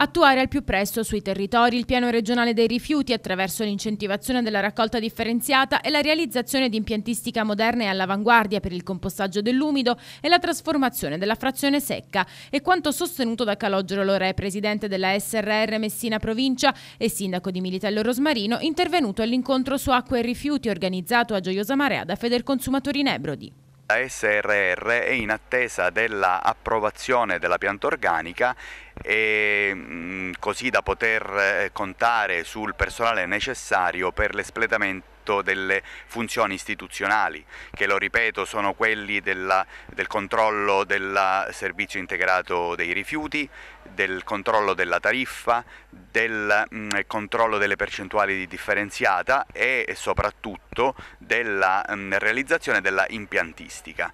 Attuare al più presto sui territori il piano regionale dei rifiuti attraverso l'incentivazione della raccolta differenziata e la realizzazione di impiantistica moderna e all'avanguardia per il compostaggio dell'umido e la trasformazione della frazione secca e quanto sostenuto da Calogero Lorè, presidente della SRR Messina Provincia e sindaco di Militello Rosmarino, intervenuto all'incontro su acqua e rifiuti organizzato a Gioiosa Marea da Federconsumatori Nebrodi. La SRR è in attesa dell'approvazione della pianta organica e mm, così da poter eh, contare sul personale necessario per l'espletamento nell'ambito delle funzioni istituzionali, che lo ripeto sono quelli della, del controllo del servizio integrato dei rifiuti, del controllo della tariffa, del mh, controllo delle percentuali di differenziata e soprattutto della mh, realizzazione della impiantistica.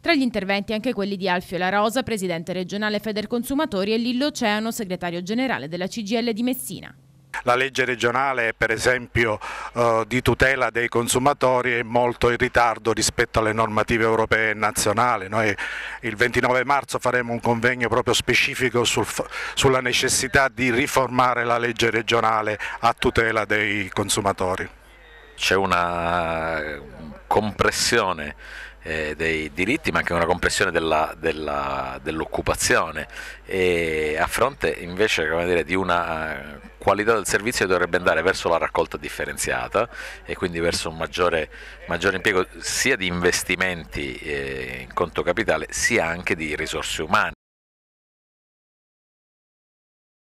Tra gli interventi anche quelli di Alfio La Rosa, presidente regionale Federconsumatori, e Lillo Oceano, segretario generale della CGL di Messina la legge regionale per esempio eh, di tutela dei consumatori è molto in ritardo rispetto alle normative europee e nazionali. Noi il 29 marzo faremo un convegno proprio specifico sul, sulla necessità di riformare la legge regionale a tutela dei consumatori c'è una compressione eh, dei diritti ma anche una compressione della, della, dell'occupazione e a fronte invece dire, di una eh, qualità del servizio che dovrebbe andare verso la raccolta differenziata e quindi verso un maggiore, maggiore impiego sia di investimenti eh, in conto capitale sia anche di risorse umane